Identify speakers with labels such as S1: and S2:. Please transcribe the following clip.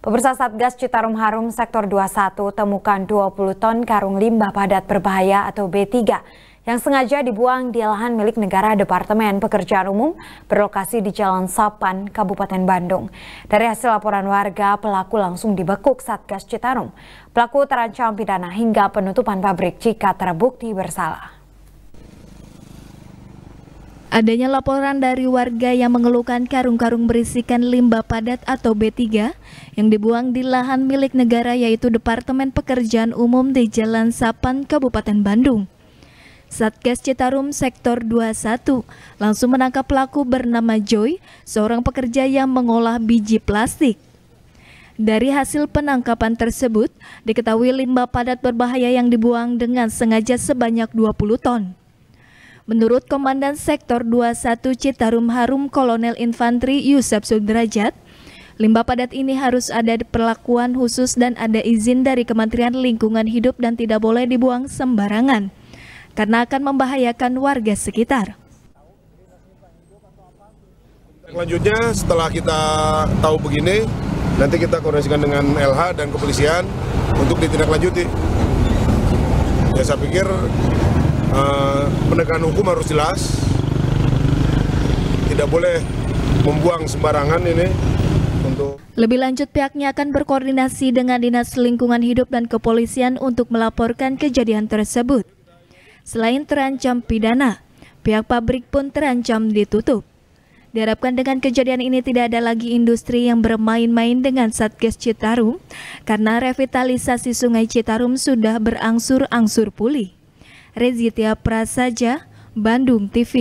S1: Pemirsa Satgas Citarum Harum Sektor 21 temukan 20 ton karung limbah padat berbahaya atau B3 yang sengaja dibuang di lahan milik negara Departemen Pekerjaan Umum berlokasi di Jalan Sapan, Kabupaten Bandung. Dari hasil laporan warga, pelaku langsung dibekuk Satgas Citarum. Pelaku terancam pidana hingga penutupan pabrik jika terbukti bersalah. Adanya laporan
S2: dari warga yang mengeluhkan karung-karung berisikan limbah padat atau B3 yang dibuang di lahan milik negara yaitu Departemen Pekerjaan Umum di Jalan Sapan, Kabupaten Bandung. Satgas Citarum Sektor 21 langsung menangkap pelaku bernama Joy, seorang pekerja yang mengolah biji plastik. Dari hasil penangkapan tersebut, diketahui limbah padat berbahaya yang dibuang dengan sengaja sebanyak 20 ton. Menurut Komandan Sektor 21 Citarum Harum Kolonel Infanteri Yusuf Sudrajat, limbah padat ini harus ada perlakuan khusus dan ada izin dari Kementerian Lingkungan Hidup dan tidak boleh dibuang sembarangan karena akan membahayakan warga sekitar.
S3: Selanjutnya setelah kita tahu begini, nanti kita koordinasikan dengan LH dan kepolisian untuk ditindaklanjuti. Ya saya pikir uh, penegakan hukum harus jelas tidak boleh membuang sembarangan ini
S2: untuk lebih lanjut pihaknya akan berkoordinasi dengan Dinas Lingkungan Hidup dan Kepolisian untuk melaporkan kejadian tersebut. Selain terancam pidana, pihak pabrik pun terancam ditutup. Diharapkan dengan kejadian ini tidak ada lagi industri yang bermain-main dengan Satgas Citarum karena revitalisasi Sungai Citarum sudah berangsur-angsur pulih. Rezitya Prasaja, Bandung TV.